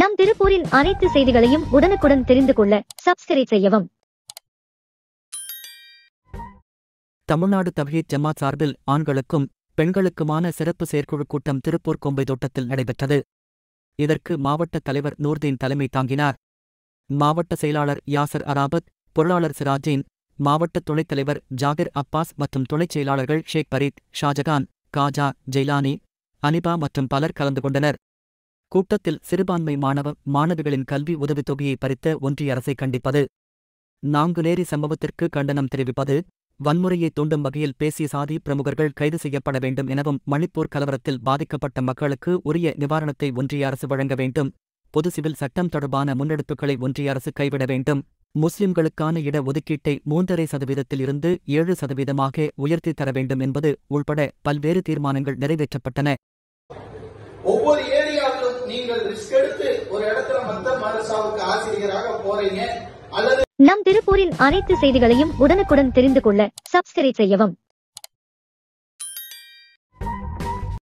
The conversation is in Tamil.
நம் திருப்பூரின் அனைத்து செய்திகளையும் உடனுக்குடன் தெரிந்து கொள்ள சப்ஸ்கிரைப் செய்யவும் தமிழ்நாடு தமிழீர் ஜமாத் சார்பில் ஆண்களுக்கும் பெண்களுக்குமான சிறப்பு செயற்குழு கூட்டம் திருப்பூர் கொம்பை தோட்டத்தில் நடைபெற்றது இதற்கு மாவட்ட தலைவர் நூர்தீன் தலைமை தாங்கினார் மாவட்ட செயலாளர் யாசர் அராபத் பொருளாளர் சிராஜீன் மாவட்ட துணைத் தலைவர் ஜாகிர் அப்பாஸ் மற்றும் துணைச் செயலாளர்கள் ஷேக் பரீத் ஷாஜகான் காஜா ஜெய்லானி அனிபா மற்றும் பலர் கலந்து கொண்டனர் கூட்டத்தில் சிறுபான்மை மாணவ மாணவிகளின் கல்வி உதவித்தொகையை பறித்த ஒன்றிய அரசை கண்டிப்பது நாங்குநேரி சம்பவத்திற்கு கண்டனம் தெரிவிப்பது வன்முறையை தூண்டும் வகையில் பேசிய சாதி பிரமுகர்கள் கைது செய்யப்பட வேண்டும் எனவும் மணிப்பூர் கலவரத்தில் பாதிக்கப்பட்ட மக்களுக்கு உரிய நிவாரணத்தை ஒன்றிய அரசு வழங்க வேண்டும் பொது சிவில் சட்டம் தொடர்பான முன்னெடுப்புகளை ஒன்றிய அரசு கைவிட வேண்டும் முஸ்லிம்களுக்கான இட ஒதுக்கீட்டை மூன்றரை சதவீதத்தில் இருந்து ஏழு சதவீதமாக உயர்த்தி தர வேண்டும் என்பது உள்பட பல்வேறு தீர்மானங்கள் நிறைவேற்றப்பட்டன ஒவ்வொரு ஏரியாவிலும் நீங்கள் ரிஸ்க் எடுத்து ஒரு இடத்துல மத்த மதரசாவுக்கு ஆசிரியராக போறீங்க அல்லது நம் திருப்பூரின் அனைத்து செய்திகளையும் உடனுக்குடன் தெரிந்து கொள்ள சப்ஸ்கிரைப் செய்யவும்